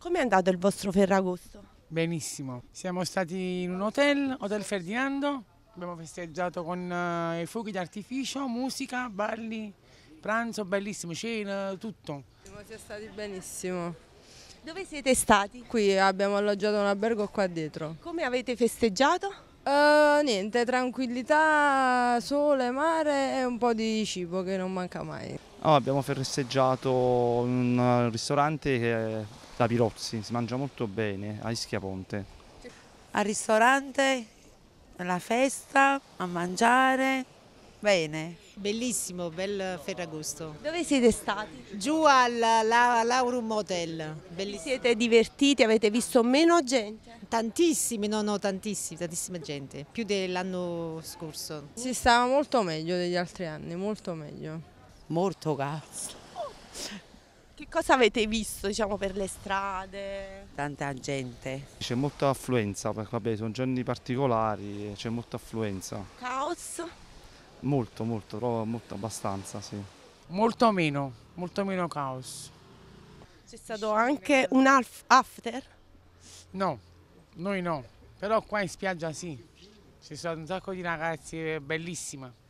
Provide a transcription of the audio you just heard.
Come è andato il vostro Ferragosto? Benissimo, siamo stati in un hotel, Hotel Ferdinando, abbiamo festeggiato con uh, i fuochi d'artificio, musica, balli, pranzo, bellissimo, cena, tutto. Siamo stati benissimo. Dove siete stati? Qui abbiamo alloggiato un albergo qua dietro. Come avete festeggiato? Uh, niente, tranquillità, sole, mare e un po' di cibo che non manca mai. Oh, abbiamo festeggiato un ristorante che da Pirozzi, si mangia molto bene a Ischia Ponte. Al ristorante, alla festa, a mangiare, bene. Bellissimo, bel Ferragosto. Dove siete stati? Giù al la, Laurum Hotel. Bellissimo. Siete divertiti, avete visto meno gente? Tantissimi, no no, tantissimi, tantissima gente, più dell'anno scorso. Si stava molto meglio degli altri anni, molto meglio. Molto cazzo cosa avete visto diciamo, per le strade? Tanta gente. C'è molta affluenza, perché vabbè, sono giorni particolari, c'è molta affluenza. Caos? Molto, molto, però molto, abbastanza, sì. Molto meno, molto meno caos. C'è stato anche un after? No, noi no, però qua in spiaggia sì. Ci sono un sacco di ragazzi, bellissime.